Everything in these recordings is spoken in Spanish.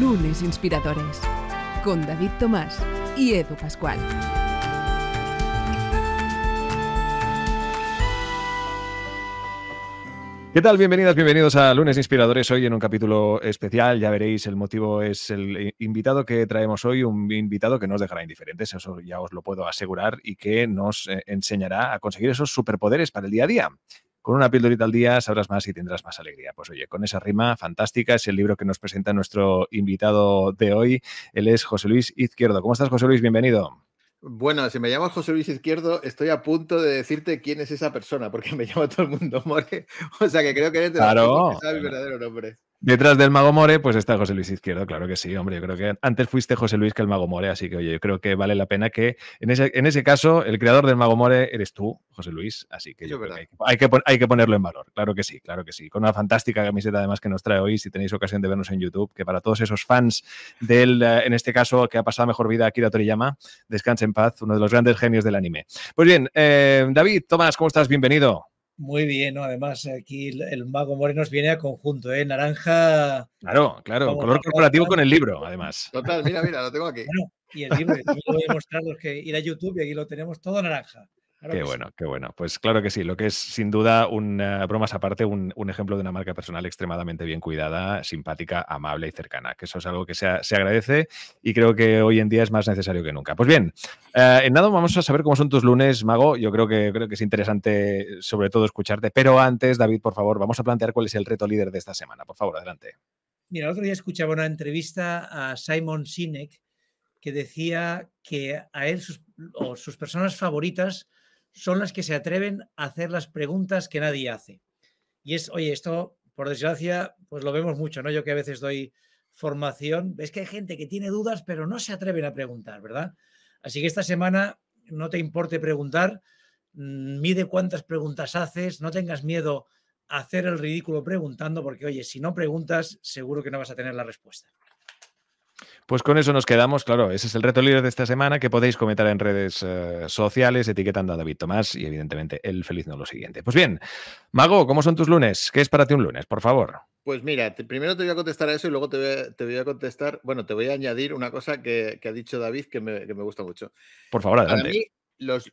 Lunes Inspiradores con David Tomás y Edu Pascual. ¿Qué tal? Bienvenidas, bienvenidos a Lunes Inspiradores. Hoy en un capítulo especial, ya veréis, el motivo es el invitado que traemos hoy, un invitado que nos dejará indiferentes, eso ya os lo puedo asegurar, y que nos eh, enseñará a conseguir esos superpoderes para el día a día. Con una píldorita al día sabrás más y tendrás más alegría. Pues oye, con esa rima fantástica es el libro que nos presenta nuestro invitado de hoy. Él es José Luis Izquierdo. ¿Cómo estás, José Luis? Bienvenido. Bueno, si me llamas José Luis Izquierdo, estoy a punto de decirte quién es esa persona, porque me llama todo el mundo More. O sea que creo que eres de verdadero nombre. Detrás del Mago More, pues está José Luis Izquierdo, claro que sí, hombre. Yo creo que antes fuiste José Luis que el Mago More, así que oye, yo creo que vale la pena que en ese, en ese caso el creador del Mago More eres tú, José Luis, así que, hay, que hay, que ponerlo en valor, claro que sí, claro que sí. Con una fantástica camiseta además que nos trae hoy, si tenéis ocasión de vernos en YouTube, que para todos esos fans del, eh, en este caso, que ha pasado mejor vida aquí de Toriyama, descanse en paz, uno de los grandes genios del anime. Pues bien, eh, David, Tomás, ¿cómo estás? Bienvenido. Muy bien, Además, aquí el, mago Moreno viene a conjunto, ¿eh? Naranja. Claro, claro, color corporativo con el libro, además. Total, mira, mira, lo tengo aquí. Bueno, y el libro, voy a mostrar los que ir a YouTube y aquí lo tenemos todo naranja qué bueno, qué bueno. Pues claro que sí, lo que es sin duda, una, bromas aparte, un, ejemplo de una marca personal extremadamente bien cuidada, simpática, amable y cercana, que eso es algo que se, agradece y creo que hoy en día es más necesario que nunca. Pues bien, eh, en nada vamos a saber cómo son tus lunes, Mago. Yo creo que, creo que es interesante sobre todo escucharte, pero antes, David, por favor, vamos a plantear cuál es el reto líder de esta semana. Por favor, adelante. Mira, el otro día escuchaba una entrevista a Simon Sinek que decía que a él o sus personas favoritas son las que se atreven a hacer las preguntas que nadie hace. Y es, oye, esto, por desgracia, pues lo vemos mucho, ¿no? Yo que a veces doy formación, ves que hay gente que tiene dudas, pero no se atreven a preguntar, ¿verdad? Así que esta semana no te importe preguntar, mm, mide cuántas preguntas haces, no tengas miedo a hacer el ridículo preguntando, porque oye, si no preguntas, seguro que no vas a tener la respuesta. Pues con eso nos quedamos, claro, ese es el reto libre de esta semana que podéis comentar en redes eh, sociales etiquetando a David Tomás y evidentemente el feliz no lo siguiente. Pues bien, Mago, ¿cómo son tus lunes? ¿Qué es para ti un lunes, por favor? Pues mira, primero te voy a contestar a eso y luego te voy a, contestar, bueno, te voy a añadir una cosa que, ha dicho David que me, gusta mucho. Por favor, adelante. mí,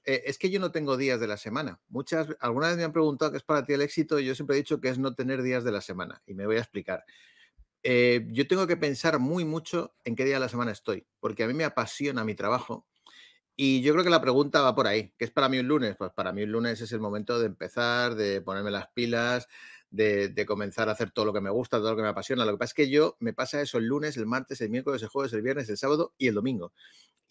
eh, es que yo no tengo días de la semana. Muchas, algunas me han preguntado qué es para ti el éxito y yo siempre he dicho que es no tener días de la semana y me voy a explicar. Eh, yo tengo que pensar muy mucho en qué día de la semana estoy, porque a mí me apasiona mi trabajo. Y yo creo que la pregunta va por ahí, Que es para mí un lunes? Pues para mí un lunes es el momento de empezar, de ponerme las pilas, de, de, comenzar a hacer todo lo que me gusta, todo lo que me apasiona. Lo que pasa es que yo me pasa eso el lunes, el martes, el miércoles, el jueves, el viernes, el sábado y el domingo.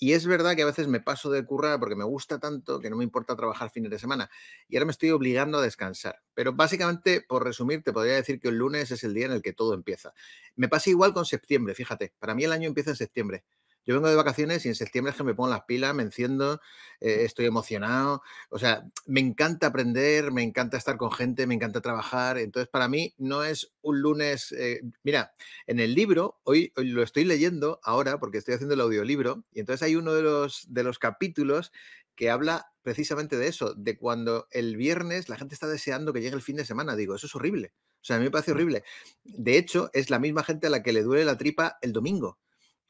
Y es verdad que a veces me paso de currar porque me gusta tanto que no me importa trabajar fines de semana. Y ahora me estoy obligando a descansar. Pero básicamente, por resumir, te podría decir que el lunes es el día en el que todo empieza. Me pasa igual con septiembre, fíjate. Para mí el año empieza en septiembre. Yo vengo de vacaciones y en septiembre es que me pongo las pilas, me enciendo, mm. eh, estoy emocionado. O sea, me encanta aprender, me encanta estar con gente, me encanta trabajar. Entonces, para mí no es un lunes. Eh, mira, en el libro, hoy, lo estoy leyendo ahora porque estoy haciendo el audiolibro, y entonces hay uno de los, de los capítulos que habla precisamente de eso, de cuando el viernes la gente está deseando que llegue el fin de semana. Digo, eso es horrible. O sea, a mí me parece mm. horrible. De hecho, es la misma gente a la que le duele la tripa el domingo.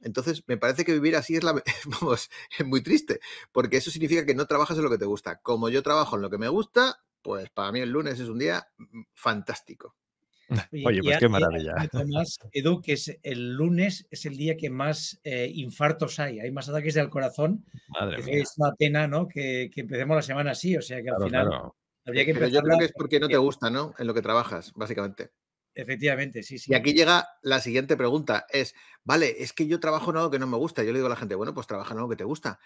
Entonces, me parece que vivir así es, la, es muy triste, porque eso significa que no trabajas en lo que te gusta. Como yo trabajo en lo que me gusta, pues para mí el lunes es un día mm, fantástico. Oye, pues qué maravilla. Además, Edu, que es el lunes es el día que más eh, infartos hay, hay más ataques del corazón. Madre Es una pena, ¿no? Que, que, empecemos la semana así, o sea que al final habría que Pero yo creo que es porque no te gusta, ¿no? En lo que trabajas, básicamente. Efectivamente, sí, sí. Y aquí llega la siguiente pregunta, es, vale, es que yo trabajo en algo que no me gusta, yo le digo a la gente, bueno, pues trabaja en algo que te gusta.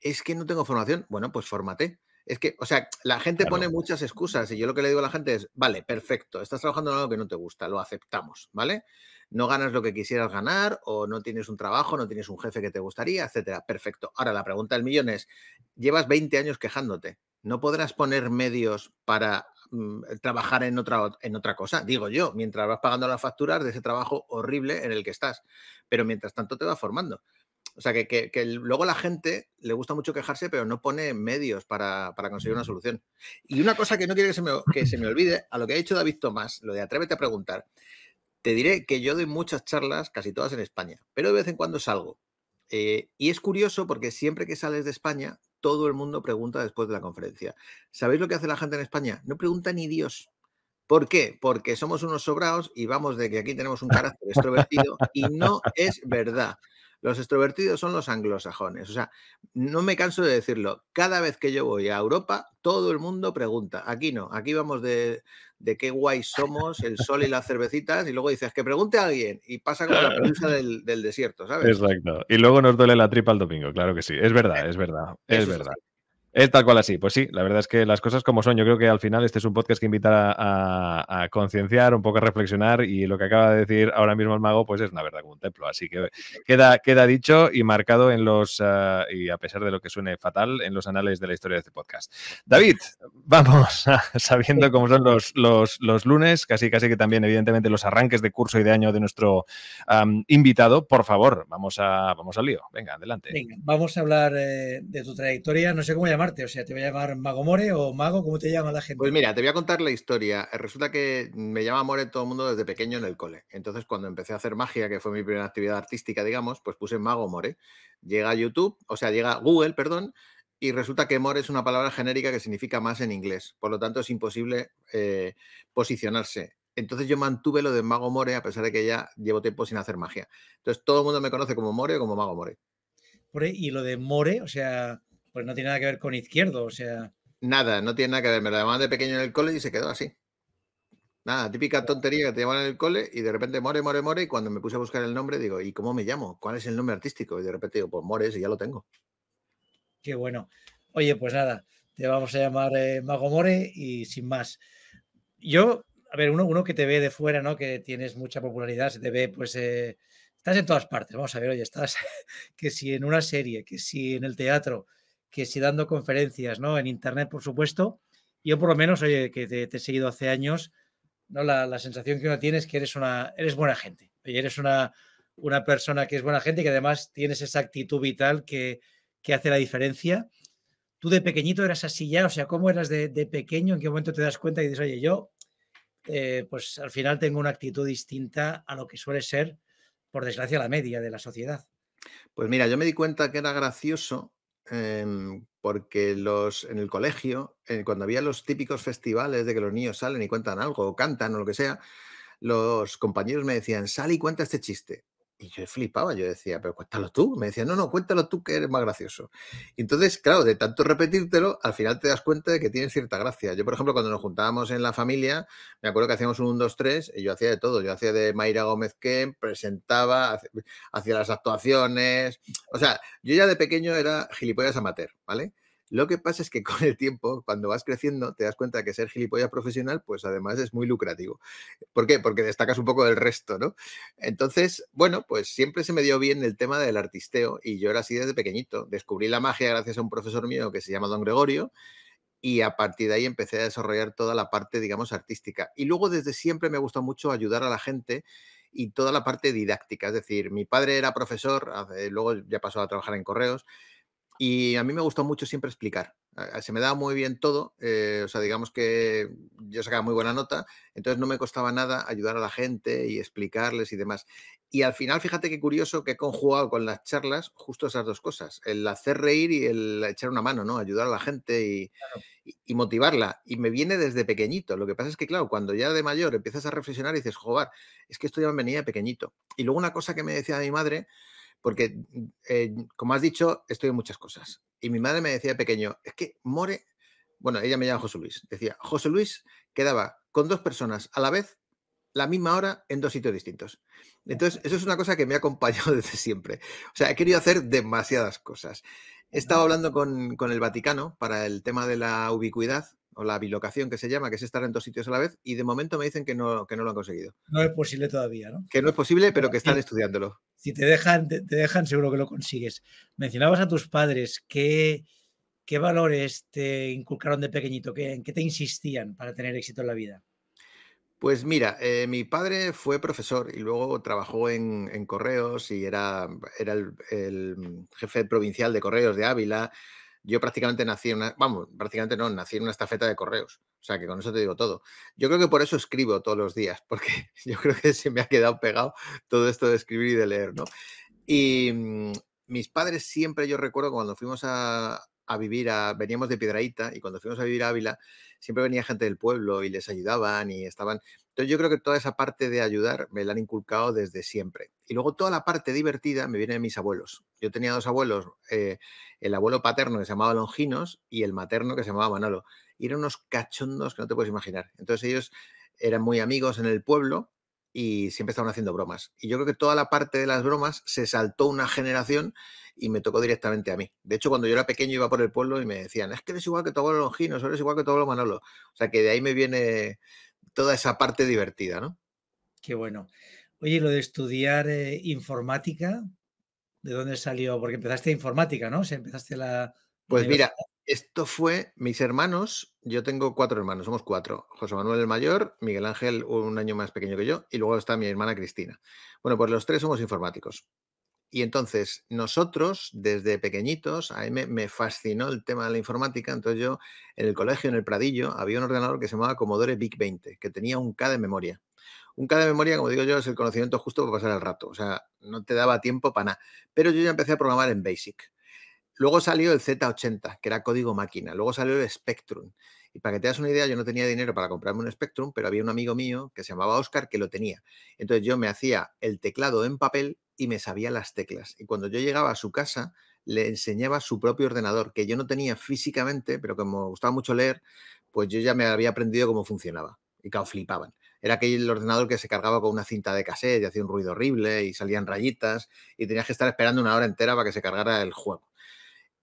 Es que no tengo formación, bueno, pues fórmate. Es que, o sea, la gente pone muchas excusas y yo lo que le digo a la gente es, vale, perfecto, estás trabajando en algo que no te gusta, lo aceptamos, ¿vale? No ganas lo que quisieras ganar o no tienes un trabajo, no tienes un jefe que te gustaría, etcétera. Perfecto. Ahora, la pregunta del millón es, llevas 20 años quejándote, ¿no podrás poner medios para Mm, trabajar en otra, en otra cosa, digo yo, mientras vas pagando las facturas de ese trabajo horrible en el que estás, pero mientras tanto te vas formando. O sea, que, que, luego la gente le gusta mucho quejarse, pero no pone medios para, conseguir una mm. solución. Y una cosa que no quiero que se, me, olvide, a lo que ha dicho David Tomás, lo de atrévete a preguntar, te diré que yo doy muchas charlas, casi todas en España, pero de vez en cuando salgo. Eh, y es curioso porque siempre que sales de España todo el mundo pregunta después de la conferencia. ¿Sabéis lo que hace la gente en España? No pregunta ni Dios. ¿Por qué? Porque somos unos sobrados y vamos de que aquí tenemos un carácter extrovertido y no es verdad. Los extrovertidos son los anglosajones. O sea, no me canso de decirlo. Cada vez que yo voy a Europa, todo el mundo pregunta. Aquí no, aquí vamos de, de qué guay somos, el sol y las cervecitas, y luego dices que pregunte a alguien y pasa con la prensa del, desierto, ¿sabes? Exacto. Y luego nos duele la tripa el domingo, claro que sí. Es verdad, es verdad, es verdad es tal cual así. Pues sí, la verdad es que las cosas como son. Yo creo que al final este es un podcast que invita a, concienciar, un poco a reflexionar y lo que acaba de decir ahora mismo el mago, pues es una verdad como un templo. Así que queda, queda dicho y marcado en los, ah, y a pesar de lo que suene fatal, en los anales de la historia de este podcast. David, vamos, sabiendo cómo son los, los, los lunes, casi casi que también evidentemente los arranques de curso y de año de nuestro invitado, por favor, vamos, a, vamos al lío. Venga, adelante. vamos a hablar eh, de tu trayectoria, no sé cómo llamar o sea, ¿te voy a llamar Mago More o Mago? ¿Cómo te llama la gente? Pues mira, te voy a contar la historia. Resulta que me llama More todo el mundo desde pequeño en el cole. Entonces, cuando empecé a hacer magia, que fue mi primera actividad artística, digamos, pues puse Mago More. Llega a YouTube, o sea, llega Google, perdón, y resulta que more es una palabra genérica que significa más en inglés. Por lo tanto, es imposible eh, posicionarse. Entonces yo mantuve lo de Mago More a pesar de que ya llevo tiempo sin hacer magia. Entonces todo el mundo me conoce como More o como Mago More. Y lo de More, o sea, pues no tiene nada que ver con izquierdo, o sea. Nada, no tiene nada que ver. Me lo llamaban de pequeño en el cole y se quedó así. Nada, típica tontería que te llaman en el cole y de repente more, more, more. Y cuando me puse a buscar el nombre, digo, ¿y cómo me llamo? ¿Cuál es el nombre artístico? Y de repente digo, pues More, y ya lo tengo. Qué bueno. Oye, pues nada, te vamos a llamar eh, Mago More y sin más. Yo, a ver, uno, que te ve de fuera, ¿no? Que tienes mucha popularidad, se te ve, pues. Eh, estás en todas partes, vamos a ver, oye, estás que si en una serie, que si en el teatro, que si dando conferencias, ¿no? En internet, por supuesto. Yo por lo menos, oye, que te, he seguido hace años, ¿no? La, la, sensación que uno tiene es que eres una, eres buena gente. y eres una, una persona que es buena gente y que además tienes esa actitud vital que, que hace la diferencia. ¿Tú de pequeñito eras así ya? O sea, ¿cómo eras de, pequeño? ¿En qué momento te das cuenta y dices, oye, yo, eh, pues al final tengo una actitud distinta a lo que suele ser, por desgracia, la media de la sociedad? Pues mira, yo me di cuenta que era gracioso Em, porque los, en el colegio, eh, cuando había los típicos festivales de que los niños salen y cuentan algo, o cantan o lo que sea, los compañeros me decían, sal y cuenta este chiste. Y yo flipaba, yo decía, pero cuéntalo tú. Me decía, no, no, cuéntalo tú que eres más gracioso. entonces, claro, de tanto repetírtelo, al final te das cuenta de que tienes cierta gracia. Yo, por ejemplo, cuando nos juntábamos en la familia, me acuerdo que hacíamos un 1, 2, 3 y yo hacía de todo. Yo hacía de Mayra Gómez Ken, presentaba, hacía las actuaciones. O sea, yo ya de pequeño era gilipollas amateur, ¿vale? Lo que pasa es que con el tiempo, cuando vas creciendo, te das cuenta que ser gilipollas profesional, pues además es muy lucrativo. ¿Por qué? Porque destacas un poco del resto, ¿no? Entonces, bueno, pues siempre se me dio bien el tema del artisteo y yo era así desde pequeñito. Descubrí la magia gracias a un profesor mío que se llama Don Gregorio y a partir de ahí empecé a desarrollar toda la parte, digamos, artística. Y luego desde siempre me gusta mucho ayudar a la gente y toda la parte didáctica. Es decir, mi padre era profesor, luego ya pasó a trabajar en correos y a mí me gustó mucho siempre explicar. Se me daba muy bien todo, eh, o sea, digamos que yo sacaba muy buena nota, entonces no me costaba nada ayudar a la gente y explicarles y demás. Y al final, fíjate qué curioso que he conjugado con las charlas justo esas dos cosas, el hacer reír y el echar una mano, ¿no? Ayudar a la gente y, motivarla. Y me viene desde pequeñito. Lo que pasa es que, claro, cuando ya de mayor empiezas a reflexionar y dices, joder, es que esto ya me venía de pequeñito. Y luego una cosa que me decía mi madre, porque, eh, como has dicho, estoy en muchas cosas. Y mi madre me decía pequeño, es que More, bueno, ella me llama José Luis, decía, José Luis quedaba con dos personas a la vez, la misma hora, en dos sitios distintos. Entonces, eso es una cosa que me ha acompañado desde siempre. O sea, he querido hacer demasiadas cosas. He estado hablando con el Vaticano para el tema de la ubicuidad o la bilocación que se llama, que es estar en dos sitios a la vez, y de momento me dicen que no, que no lo han conseguido. No es posible todavía, ¿no? Que no es posible, pero que están estudiándolo. Si te dejan, te, dejan, seguro que lo consigues. Mencionabas a tus padres, ¿qué, valores te inculcaron de pequeñito? ¿Qué, ¿En qué te insistían para tener éxito en la vida? Pues mira, eh, mi padre fue profesor y luego trabajó en, correos y era, era el, el, jefe provincial de correos de Ávila. Yo prácticamente nací en una, vamos, prácticamente no, nací en una estafeta de correos. O sea que con eso te digo todo. Yo creo que por eso escribo todos los días, porque yo creo que se me ha quedado pegado todo esto de escribir y de leer, ¿no? Y mm, mis padres siempre, yo recuerdo cuando fuimos a, a vivir a, veníamos de Piedraíta y cuando fuimos a vivir a Ávila siempre venía gente del pueblo y les ayudaban y estaban. Entonces yo creo que toda esa parte de ayudar me la han inculcado desde siempre. Y luego toda la parte divertida me viene de mis abuelos. Yo tenía dos abuelos, eh, el abuelo paterno que se llamaba Longinos y el materno que se llamaba Manolo. Y eran unos cachondos que no te puedes imaginar. Entonces ellos eran muy amigos en el pueblo y siempre estaban haciendo bromas. Y yo creo que toda la parte de las bromas se saltó una generación y me tocó directamente a mí. De hecho, cuando yo era pequeño iba por el pueblo y me decían, es que eres igual que todos los Longinos, eres igual que todo lo Manolo. O sea que de ahí me viene toda esa parte divertida, ¿no? Qué bueno. Oye, lo de estudiar eh, informática, ¿de dónde salió? Porque empezaste informática, ¿no? O sea, empezaste la... Pues mira, esto fue mis hermanos. Yo tengo cuatro hermanos, somos cuatro. José Manuel el mayor, Miguel Ángel un año más pequeño que yo y luego está mi hermana Cristina. Bueno, pues los tres somos informáticos. Y entonces nosotros, desde pequeñitos, a mí me, fascinó el tema de la informática. Entonces yo, en el colegio, en el Pradillo, había un ordenador que se llamaba Commodore big 20, que tenía un K de memoria. Un K de memoria, como digo yo, es el conocimiento justo para pasar el rato. O sea, no te daba tiempo para nada. Pero yo ya empecé a programar en BASIC. Luego salió el Z80, que era código máquina. Luego salió el Spectrum. Y para que te das una idea, yo no tenía dinero para comprarme un Spectrum, pero había un amigo mío que se llamaba Oscar que lo tenía. Entonces yo me hacía el teclado en papel y me sabía las teclas. Y cuando yo llegaba a su casa, le enseñaba su propio ordenador, que yo no tenía físicamente, pero como me gustaba mucho leer, pues yo ya me había aprendido cómo funcionaba. Y cao flipaban. Era aquel ordenador que se cargaba con una cinta de cassette y hacía un ruido horrible y salían rayitas y tenías que estar esperando una hora entera para que se cargara el juego.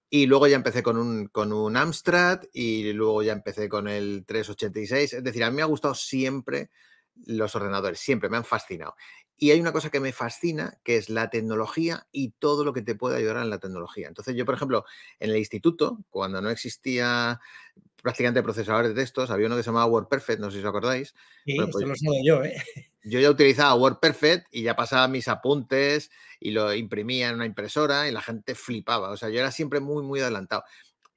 Y luego ya empecé con un, con un Amstrad y luego ya empecé con el 386. Es decir, a mí me ha gustado siempre los ordenadores, siempre me han fascinado. Y hay una cosa que me fascina, que es la tecnología y todo lo que te puede ayudar en la tecnología. Entonces, yo, por ejemplo, en el instituto, cuando no existía prácticamente procesadores de textos, había uno que se llamaba WordPerfect, no sé si os acordáis. Sí, eso pues lo sabía yo, ¿eh? yo ya utilizaba WordPerfect y ya pasaba mis apuntes y lo imprimía en una impresora y la gente flipaba. O sea, yo era siempre muy, muy adelantado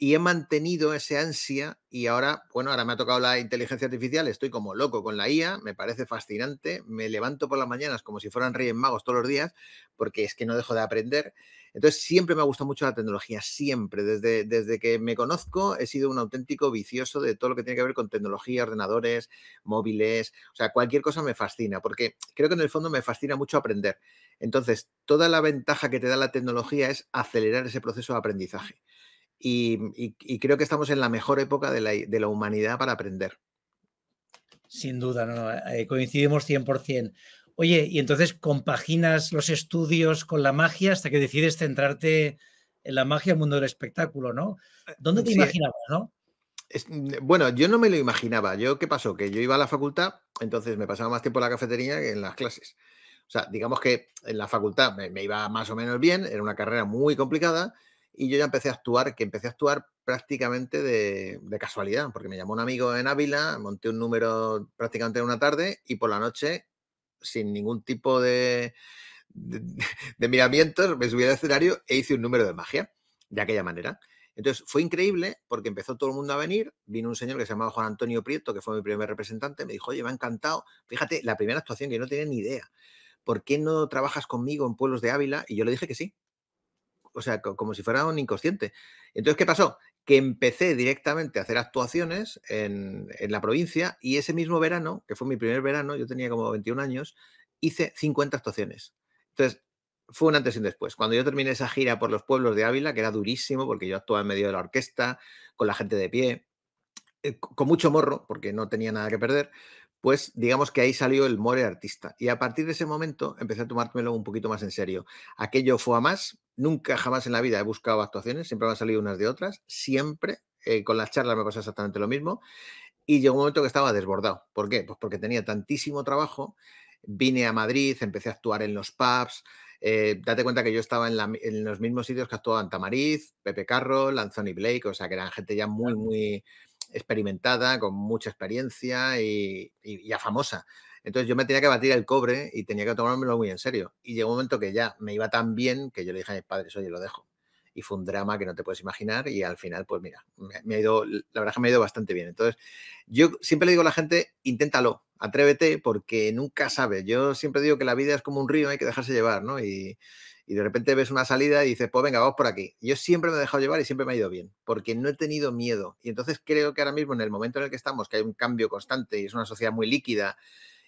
y he mantenido esa ansia y ahora, bueno, ahora me ha tocado la inteligencia artificial, estoy como loco con la IA, me parece fascinante, me levanto por las mañanas como si fueran reyes magos todos los días, porque es que no dejo de aprender. Entonces, siempre me ha gustado mucho la tecnología, siempre, desde, desde que me conozco he sido un auténtico vicioso de todo lo que tiene que ver con tecnología, ordenadores, móviles, o sea, cualquier cosa me fascina, porque creo que en el fondo me fascina mucho aprender. Entonces, toda la ventaja que te da la tecnología es acelerar ese proceso de aprendizaje. Mm, y, creo que estamos en la mejor época de la, humanidad para aprender. Sin duda, no, eh, coincidimos 100%. Oye, y entonces compaginas los estudios con la magia hasta que decides centrarte en la magia, el mundo del espectáculo, ¿no? Eh, ¿Dónde te eh. imaginabas, no? Mm, bueno, yo no me lo imaginaba. Yo, ¿qué pasó? Que yo iba a la facultad, entonces me pasaba más tiempo en la cafetería que en las clases. O sea, digamos que en la facultad me iba más o menos bien, era una carrera muy complicada, y yo ya empecé a actuar, que empecé a actuar prácticamente de, casualidad, porque me llamó un amigo en Ávila, monté un número prácticamente en una tarde y por la noche, sin ningún tipo de, miramientos, me subí al escenario e hice un número de magia, de aquella manera. Entonces fue increíble porque empezó todo el mundo a venir. Vino un señor que se llamaba Juan Antonio Prieto, que fue mi primer representante. Me dijo, oye, me ha encantado. Fíjate, la primera actuación que no tenía ni idea. ¿Por qué no trabajas conmigo en Pueblos de Ávila? Y yo le dije que sí o sea, como si fuera un inconsciente. Entonces, ¿qué pasó? Que empecé directamente a hacer actuaciones en, la provincia y ese mismo verano, que fue mi primer verano, yo tenía como 21 años, hice 50 actuaciones. Entonces, fue un antes y un después. Cuando yo terminé esa gira por los pueblos de Ávila, que era durísimo porque yo actuaba en medio de la orquesta, con la gente de pie, eh, con mucho morro, porque no tenía nada que perder, pues digamos que ahí salió el more artista. Y a partir de ese momento empecé a tomármelo un poquito más en serio. Aquello fue a más, nunca jamás en la vida he buscado actuaciones, siempre me han salido unas de otras, siempre. Eh, con las charlas me pasa exactamente lo mismo. Y llegó un momento que estaba desbordado. ¿Por qué? Pues porque tenía tantísimo trabajo. Vine a Madrid, empecé a actuar en los pubs. Eh, date cuenta que yo estaba en, los mismos sitios que actuaban Tamariz, Pepe Carro, Lanzoni Blake, o sea que eran gente ya muy, muy, experimentada, con mucha experiencia y, ya famosa. Entonces yo me tenía que batir el cobre y tenía que tomármelo muy en serio. Y llegó un momento que ya me iba tan bien que yo le dije a mis padres, oye, lo dejo. Y fue un drama que no te puedes imaginar y al final, pues mira, me, ha ido, la verdad que me ha ido bastante bien. Entonces yo siempre le digo a la gente, inténtalo, atrévete porque nunca sabes. Yo siempre digo que la vida es como un río, hay que dejarse llevar, ¿no? Y, y de repente ves una salida y dices, pues venga, vamos por aquí. Yo siempre me he dejado llevar y siempre me ha ido bien, porque no he tenido miedo. Y entonces creo que ahora mismo, en el momento en el que estamos, que hay un cambio constante y es una sociedad muy líquida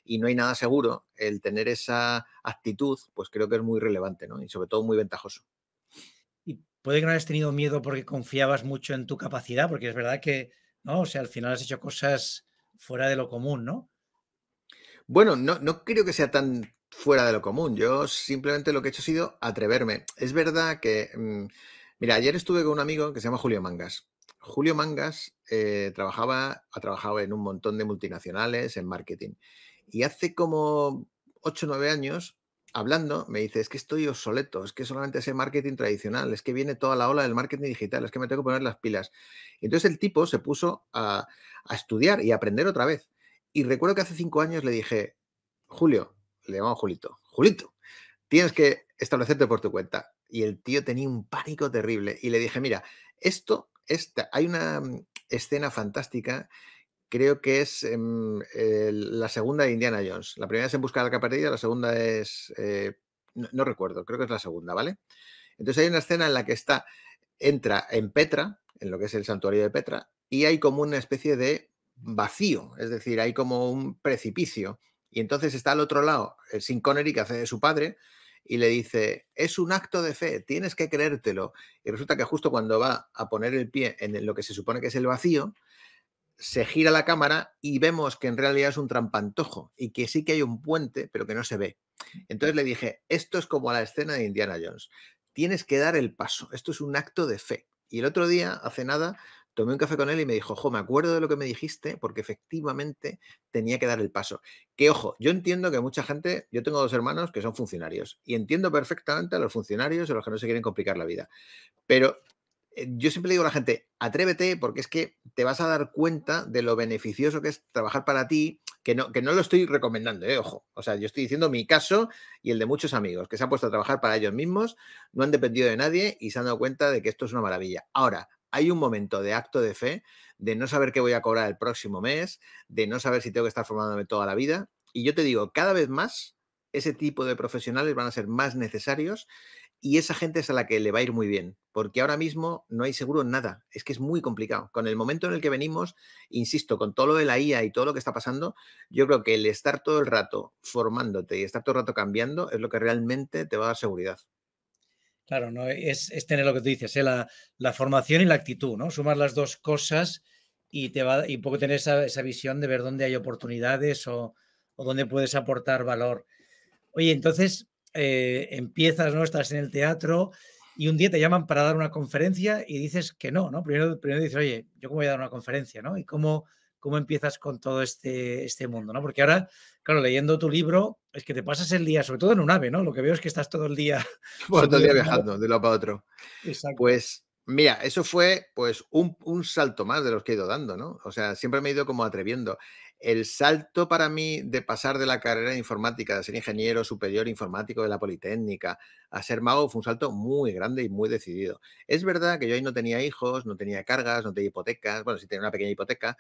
y no hay nada seguro, el tener esa actitud, pues creo que es muy relevante, ¿no? Y sobre todo muy ventajoso. Y puede que no hayas tenido miedo porque confiabas mucho en tu capacidad, porque es verdad que, ¿no? O sea, al final has hecho cosas fuera de lo común, ¿no? Bueno, no, no creo que sea tan fuera de lo común. Yo simplemente lo que he hecho ha sido atreverme. Es verdad que, mm, mira, ayer estuve con un amigo que se llama Julio Mangas. Julio Mangas eh, trabajaba, ha trabajado en un montón de multinacionales, en marketing. Y hace como 8 o 9 años, hablando, me dice, es que estoy obsoleto, es que solamente sé marketing tradicional, es que viene toda la ola del marketing digital, es que me tengo que poner las pilas. Y entonces el tipo se puso a, estudiar y a aprender otra vez. Y recuerdo que hace cinco años le dije, Julio, le llamamos Julito. Julito, tienes que establecerte por tu cuenta. Y el tío tenía un pánico terrible. Y le dije, mira, esto, esta, hay una mm, escena fantástica, creo que es em, la segunda de Indiana Jones. La primera es en buscar la la segunda es, eh, no, no, recuerdo, creo que es la segunda, ¿vale? Entonces hay una escena en la que está, entra en Petra, en lo que es el santuario de Petra, y hay como una especie de vacío, es decir, hay como un precipicio y entonces está al otro lado el eh, Sin Connery que hace de su padre y le dice, es un acto de fe, tienes que creértelo. Y resulta que justo cuando va a poner el pie en lo que se supone que es el vacío, se gira la cámara y vemos que en realidad es un trampantojo y que sí que hay un puente, pero que no se ve. Entonces le dije, esto es como la escena de Indiana Jones, tienes que dar el paso, esto es un acto de fe. Y el otro día, hace nada, tomé un café con él y me dijo, ojo, me acuerdo de lo que me dijiste porque efectivamente tenía que dar el paso. Que ojo, yo entiendo que mucha gente, yo tengo dos hermanos que son funcionarios y entiendo perfectamente a los funcionarios a los que no se quieren complicar la vida. Pero eh, yo siempre digo a la gente, atrévete porque es que te vas a dar cuenta de lo beneficioso que es trabajar para ti, que no, que no lo estoy recomendando, eh, ojo. O sea, yo estoy diciendo mi caso y el de muchos amigos que se han puesto a trabajar para ellos mismos, no han dependido de nadie y se han dado cuenta de que esto es una maravilla. Ahora, hay un momento de acto de fe, de no saber qué voy a cobrar el próximo mes, de no saber si tengo que estar formándome toda la vida. Y yo te digo, cada vez más ese tipo de profesionales van a ser más necesarios y esa gente es a la que le va a ir muy bien, porque ahora mismo no hay seguro en nada, es que es muy complicado. Con el momento en el que venimos, insisto, con todo lo de la IA y todo lo que está pasando, yo creo que el estar todo el rato formándote y estar todo el rato cambiando es lo que realmente te va a dar seguridad. Claro, no es, es, tener lo que tú dices, ¿eh? la, la, formación y la actitud, ¿no? Sumar las dos cosas y te va y un poco tener esa, esa visión de ver dónde hay oportunidades o, o dónde puedes aportar valor. Oye, entonces eh, empiezas, ¿no? Estás en el teatro y un día te llaman para dar una conferencia y dices que no, ¿no? Primero, primero dices, oye, yo cómo voy a dar una conferencia, ¿no? Y cómo, cómo empiezas con todo este, este mundo, ¿no? Porque ahora, claro, leyendo tu libro, es que te pasas el día, sobre todo en un ave, ¿no? Lo que veo es que estás todo el día... todo el día viajando de un lado para otro. Pues mira, eso fue pues un, un, salto más de los que he ido dando, ¿no? O sea, siempre me he ido como atreviendo. El salto para mí de pasar de la carrera de informática, de ser ingeniero superior informático de la Politécnica, a ser mago, fue un salto muy grande y muy decidido. Es verdad que yo ahí no tenía hijos, no tenía cargas, no tenía hipotecas, bueno, sí tenía una pequeña hipoteca,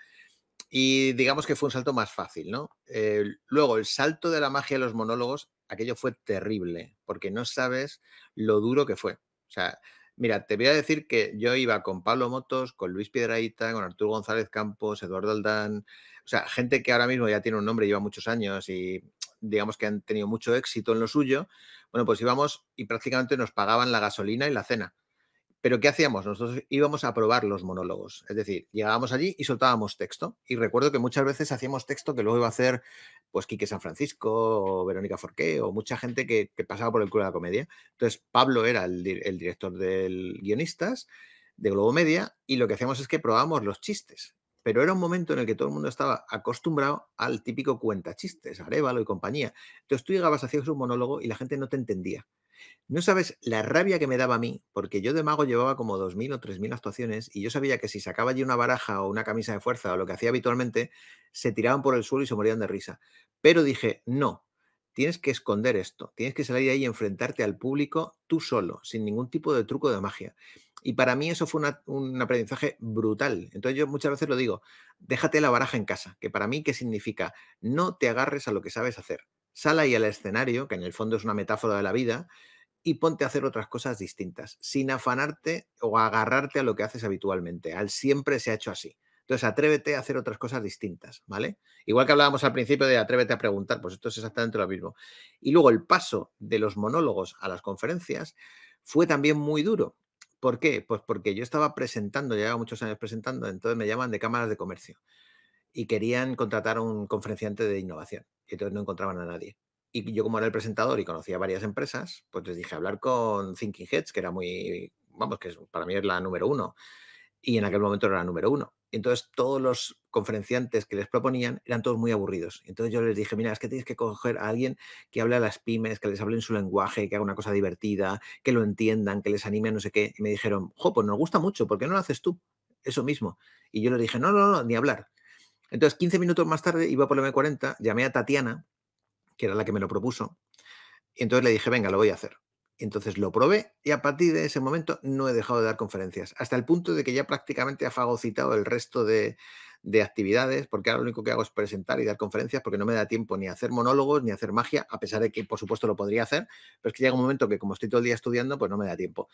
y digamos que fue un salto más fácil, ¿no? Eh, luego, el salto de la magia de los monólogos, aquello fue terrible, porque no sabes lo duro que fue. O sea, mira, te voy a decir que yo iba con Pablo Motos, con Luis Piedraíta, con Arturo González Campos, Eduardo Aldán, o sea, gente que ahora mismo ya tiene un nombre, lleva muchos años y digamos que han tenido mucho éxito en lo suyo. Bueno, pues íbamos y prácticamente nos pagaban la gasolina y la cena. Pero ¿qué hacíamos? Nosotros íbamos a probar los monólogos, es decir, llegábamos allí y soltábamos texto. Y recuerdo que muchas veces hacíamos texto que luego iba a hacer pues Quique San Francisco o Verónica Forqué o mucha gente que, pasaba por el club de la comedia. Entonces Pablo era el, el director del guionistas de Globo Media y lo que hacíamos es que probábamos los chistes pero era un momento en el que todo el mundo estaba acostumbrado al típico cuenta cuentachistes, Arevalo y compañía. Entonces tú llegabas, haciendo un monólogo y la gente no te entendía. No sabes la rabia que me daba a mí, porque yo de mago llevaba como 2.000 o 3.000 actuaciones y yo sabía que si sacaba allí una baraja o una camisa de fuerza o lo que hacía habitualmente, se tiraban por el suelo y se morían de risa. Pero dije, no, Tienes que esconder esto, tienes que salir ahí y enfrentarte al público tú solo, sin ningún tipo de truco de magia. Y para mí eso fue un aprendizaje brutal. Entonces yo muchas veces lo digo, déjate la baraja en casa, que para mí qué significa, no te agarres a lo que sabes hacer. Sal ahí al escenario, que en el fondo es una metáfora de la vida, y ponte a hacer otras cosas distintas, sin afanarte o agarrarte a lo que haces habitualmente, al siempre se ha hecho así. Entonces, atrévete a hacer otras cosas distintas, ¿vale? Igual que hablábamos al principio de atrévete a preguntar, pues esto es exactamente lo mismo. Y luego el paso de los monólogos a las conferencias fue también muy duro. ¿Por qué? Pues porque yo estaba presentando, llevaba muchos años presentando, entonces me llaman de cámaras de comercio y querían contratar a un conferenciante de innovación. Y entonces no encontraban a nadie. Y yo como era el presentador y conocía varias empresas, pues les dije hablar con Thinking Heads, que era muy, vamos, que para mí es la número uno. Y en aquel momento era la número uno. Entonces, todos los conferenciantes que les proponían eran todos muy aburridos. Entonces yo les dije, mira, es que tienes que coger a alguien que hable a las pymes, que les hable en su lenguaje, que haga una cosa divertida, que lo entiendan, que les anime no sé qué. Y me dijeron, jo, pues nos gusta mucho, ¿por qué no lo haces tú? Eso mismo. Y yo le dije, no, no, no, ni hablar. Entonces, 15 minutos más tarde, iba por la M40, llamé a Tatiana, que era la que me lo propuso, y entonces le dije, venga, lo voy a hacer. Entonces lo probé y a partir de ese momento no he dejado de dar conferencias, hasta el punto de que ya prácticamente ha fagocitado el resto de, de actividades, porque ahora lo único que hago es presentar y dar conferencias, porque no me da tiempo ni a hacer monólogos ni a hacer magia, a pesar de que por supuesto lo podría hacer, pero es que llega un momento que como estoy todo el día estudiando, pues no me da tiempo.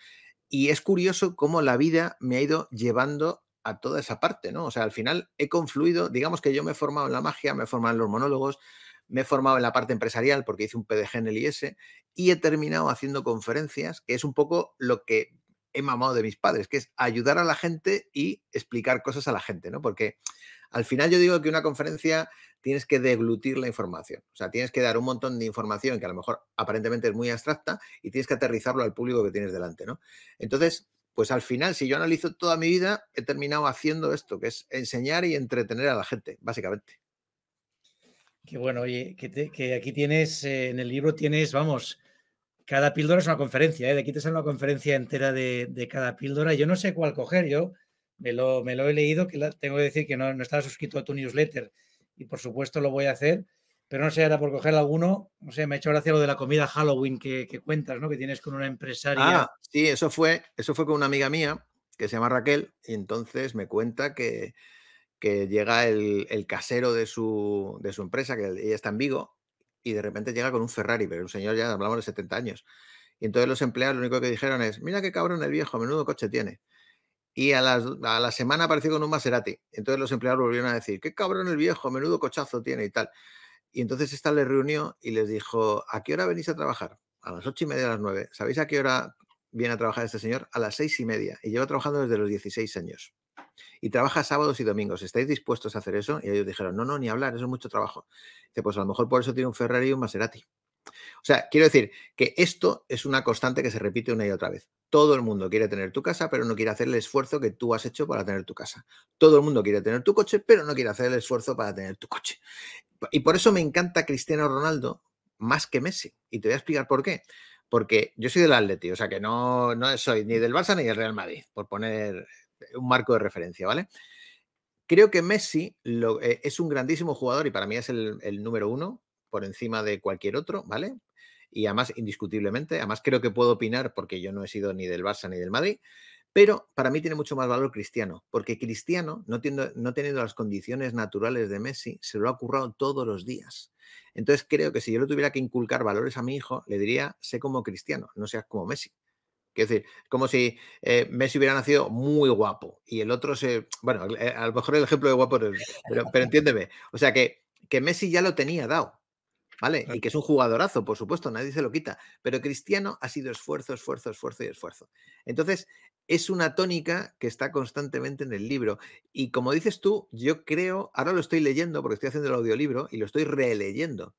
Y es curioso cómo la vida me ha ido llevando a toda esa parte, ¿no? O sea, al final he confluido, digamos que yo me he formado en la magia, me he formado en los monólogos, me he formado en la parte empresarial porque hice un PDG en el IS y he terminado haciendo conferencias, que es un poco lo que he mamado de mis padres, que es ayudar a la gente y explicar cosas a la gente, ¿no? Porque al final yo digo que una conferencia tienes que deglutir la información, o sea, tienes que dar un montón de información que a lo mejor aparentemente es muy abstracta y tienes que aterrizarlo al público que tienes delante, ¿no? Entonces, pues al final, si yo analizo toda mi vida, he terminado haciendo esto, que es enseñar y entretener a la gente, básicamente. Que bueno, oye, que, aquí tienes, eh, en el libro tienes, vamos, cada píldora es una conferencia, ¿eh? de aquí te sale una conferencia entera de, cada píldora. Yo no sé cuál coger, yo me lo, he leído, que tengo que decir que no, no estaba suscrito a tu newsletter y por supuesto lo voy a hacer, pero no sé, era por coger alguno, no sé, me ha hecho gracia lo de la comida Halloween que, que cuentas, ¿no? Que tienes con una empresaria. Ah, sí, eso fue, eso fue con una amiga mía que se llama Raquel y entonces me cuenta que que llega el, casero de su, de su, empresa, que ella está en Vigo, y de repente llega con un Ferrari, pero un señor ya hablamos de 70 años. Y entonces los empleados lo único que dijeron es, mira qué cabrón el viejo, menudo coche tiene. Y a, a la semana apareció con un Maserati. Entonces los empleados volvieron a decir, qué cabrón el viejo, menudo cochazo tiene y tal. Y entonces esta les reunió y les dijo, ¿a qué hora venís a trabajar? A las ocho y media, a las nueve. ¿Sabéis a qué hora viene a trabajar este señor? A las seis y media. Y lleva trabajando desde los 16 años y trabaja sábados y domingos. ¿Estáis dispuestos a hacer eso? Y ellos dijeron, no, no, ni hablar, eso es mucho trabajo. Dice, pues a lo mejor por eso tiene un Ferrari y un Maserati. O sea, quiero decir que esto es una constante que se repite una y otra vez. Todo el mundo quiere tener tu casa, pero no quiere hacer el esfuerzo que tú has hecho para tener tu casa. Todo el mundo quiere tener tu coche, pero no quiere hacer el esfuerzo para tener tu coche. Y por eso me encanta Cristiano Ronaldo más que Messi. Y te voy a explicar por qué. Porque yo soy del Atleti, o sea que no, no soy ni del Barça ni del Real Madrid, por poner un marco de referencia, ¿vale? Creo que Messi eh, es un grandísimo jugador y para mí es el, número uno por encima de cualquier otro, ¿vale? Y además, indiscutiblemente, además creo que puedo opinar porque yo no he sido ni del Barça ni del Madrid, pero para mí tiene mucho más valor Cristiano, porque Cristiano, no, no teniendo las condiciones naturales de Messi, se lo ha currado todos los días. Entonces creo que si yo lo tuviera que inculcar valores a mi hijo, le diría, sé como Cristiano, no seas como Messi. Quiero decir, como si eh, Messi hubiera nacido muy guapo y el otro se. Bueno, eh, a lo mejor el ejemplo de guapo, pero, pero entiéndeme. O sea que, que Messi ya lo tenía dado. ¿Vale? Y que es un jugadorazo, por supuesto, nadie se lo quita. Pero Cristiano ha sido esfuerzo, esfuerzo, esfuerzo y esfuerzo. Entonces, es una tónica que está constantemente en el libro. Y como dices tú, yo creo, ahora lo estoy leyendo porque estoy haciendo el audiolibro y lo estoy releyendo.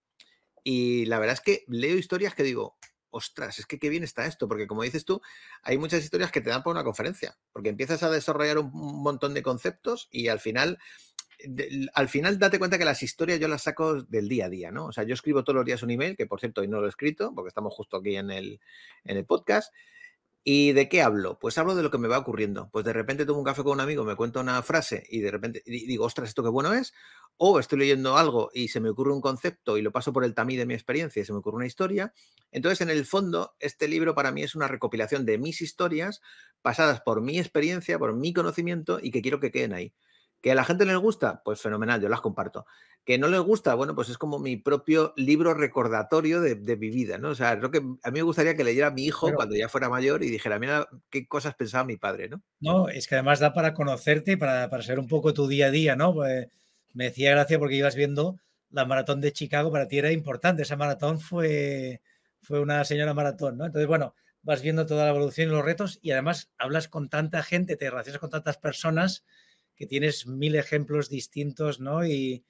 Y la verdad es que leo historias que digo, ostras, es que qué bien está esto, porque como dices tú, hay muchas historias que te dan para una conferencia, porque empiezas a desarrollar un montón de conceptos y al final al final date cuenta que las historias yo las saco del día a día, ¿no? O sea, yo escribo todos los días un email, que por cierto hoy no lo he escrito, porque estamos justo aquí en el, en el podcast, ¿Y de qué hablo? Pues hablo de lo que me va ocurriendo. Pues de repente tomo un café con un amigo, me cuento una frase y de repente digo, ostras, esto qué bueno es. O estoy leyendo algo y se me ocurre un concepto y lo paso por el tamí de mi experiencia y se me ocurre una historia. Entonces, en el fondo, este libro para mí es una recopilación de mis historias pasadas por mi experiencia, por mi conocimiento y que quiero que queden ahí a la gente le gusta? Pues fenomenal, yo las comparto. ¿Que no les gusta? Bueno, pues es como mi propio libro recordatorio de, mi vida, ¿no? O sea, es lo que a mí me gustaría que leyera mi hijo cuando ya fuera mayor y dijera, mira qué cosas pensaba mi padre, ¿no? No, es que además da para conocerte y para, para ser un poco tu día a día, ¿no? Pues, me decía gracia porque ibas viendo la maratón de Chicago, para ti era importante, esa maratón fue, fue una señora maratón, ¿no? Entonces, bueno, vas viendo toda la evolución y los retos y además hablas con tanta gente, te relacionas con tantas personas que tienes mil ejemplos distintos, ¿no? Y,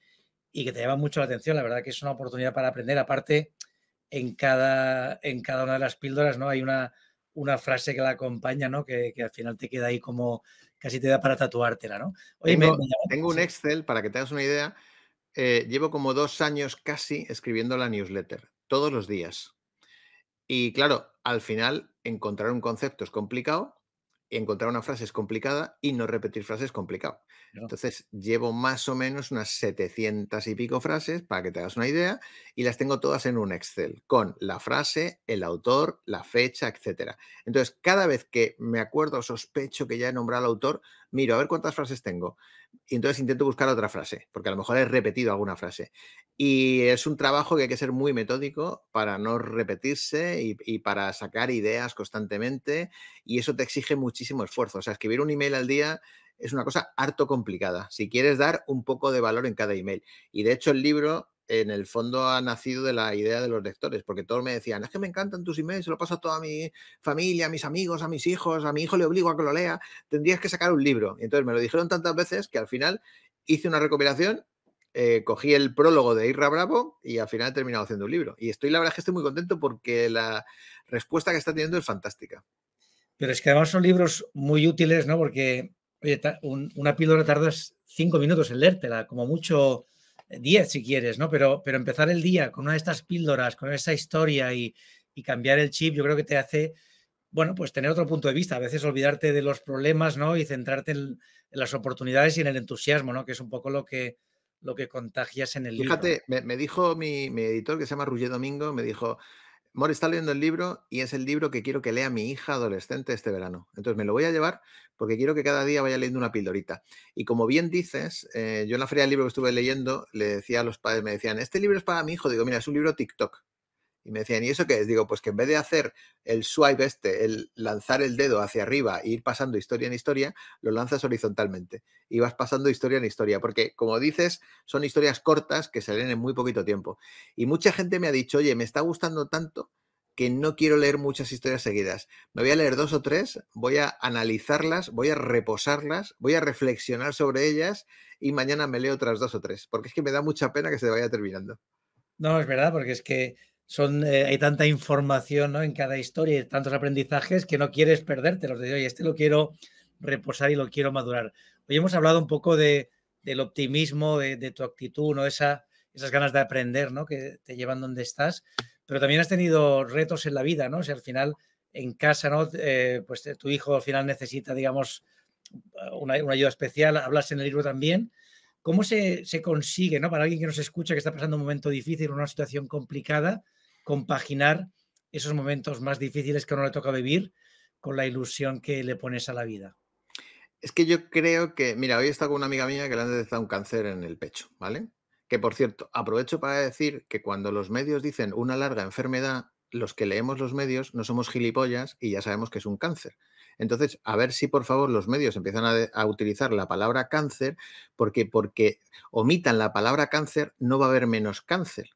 que te llama mucho la atención. La verdad que es una oportunidad para aprender. Aparte, en cada, en cada una de las píldoras, ¿no? Hay una, una frase que la acompaña, ¿no? Que, que, al final te queda ahí como casi te da para tatuártela, ¿no? tengo, un Excel, para que te hagas una idea. Eh, llevo como dos años casi escribiendo la newsletter, todos los días. Y claro, al final encontrar un concepto es complicado, encontrar una frase es complicada y no repetir frases complicado. Entonces, llevo más o menos unas 700 y pico frases para que te hagas una idea y las tengo todas en un Excel con la frase, el autor, la fecha, etcétera. Entonces, cada vez que me acuerdo o sospecho que ya he nombrado al autor, miro a ver cuántas frases tengo. Y entonces intento buscar otra frase, porque a lo mejor he repetido alguna frase. Y es un trabajo que hay que ser muy metódico para no repetirse y, para sacar ideas constantemente. Y eso te exige muchísimo esfuerzo. O sea, escribir un email al día es una cosa harto complicada. Si quieres dar un poco de valor en cada email. Y de hecho el libro en el fondo ha nacido de la idea de los lectores, porque todos me decían, es que me encantan tus emails, se lo paso a toda mi familia, a mis amigos, a mis hijos, a mi hijo le obligo a que lo lea, tendrías que sacar un libro. Y entonces me lo dijeron tantas veces que al final hice una recopilación, eh, cogí el prólogo de Irra Bravo y al final he terminado haciendo un libro. Y estoy, la verdad que estoy muy contento porque la respuesta que está teniendo es fantástica. Pero es que además son libros muy útiles, ¿no? Porque oye, una píldora tardas cinco minutos en leértela, como mucho 10 si quieres, ¿no? Pero, pero empezar el día con una de estas píldoras, con esa historia y, y cambiar el chip, yo creo que te hace, bueno, pues tener otro punto de vista, a veces olvidarte de los problemas, ¿no? Y centrarte en, las oportunidades y en el entusiasmo, ¿no? Que es un poco lo que, lo que contagias en el día libro. Fíjate, me, dijo mi, editor que se llama Ruggier Domingo, me dijo, Mor está leyendo el libro y es el libro que quiero que lea mi hija adolescente este verano. Entonces me lo voy a llevar porque quiero que cada día vaya leyendo una pildorita. Y como bien dices, eh, yo en la feria del libro que estuve leyendo le decía a los padres, me decían, este libro es para mi hijo. Digo, mira, es un libro TikTok. Y me decían, ¿y eso qué es? Digo, pues que en vez de hacer el swipe este, el lanzar el dedo hacia arriba e ir pasando historia en historia, lo lanzas horizontalmente y vas pasando historia en historia, porque como dices, son historias cortas que se leen en muy poquito tiempo. Y mucha gente me ha dicho, oye, me está gustando tanto que no quiero leer muchas historias seguidas. Me voy a leer dos o tres, voy a analizarlas, voy a reposarlas, voy a reflexionar sobre ellas y mañana me leo otras dos o tres, porque es que me da mucha pena que se vaya terminando. No, es verdad, porque es que son, eh, hay tanta información ¿no? en cada historia y tantos aprendizajes que no quieres perdértelos. De, oye, este lo quiero reposar y lo quiero madurar. Hoy hemos hablado un poco de, del optimismo, de, de, tu actitud, ¿no? Esa, esas ganas de aprender ¿no? que te llevan donde estás, pero también has tenido retos en la vida, ¿no? al final en casa, ¿no? Eh, pues eh, tu hijo al final necesita, digamos, una, una, ayuda especial, hablas en el libro también. ¿Cómo se, se consigue, ¿no? Para alguien que nos escucha, que está pasando un momento difícil, una situación complicada, compaginar esos momentos más difíciles que uno le toca vivir con la ilusión que le pones a la vida? Es que yo creo que, mira, hoy he estado con una amiga mía que le han detectado un cáncer en el pecho, ¿vale? Que por cierto, aprovecho para decir que cuando los medios dicen una larga enfermedad, los que leemos los medios no somos gilipollas y ya sabemos que es un cáncer. Entonces, a ver si por favor los medios empiezan a, a, utilizar la palabra cáncer, porque porque omitan la palabra cáncer no va a haber menos cáncer.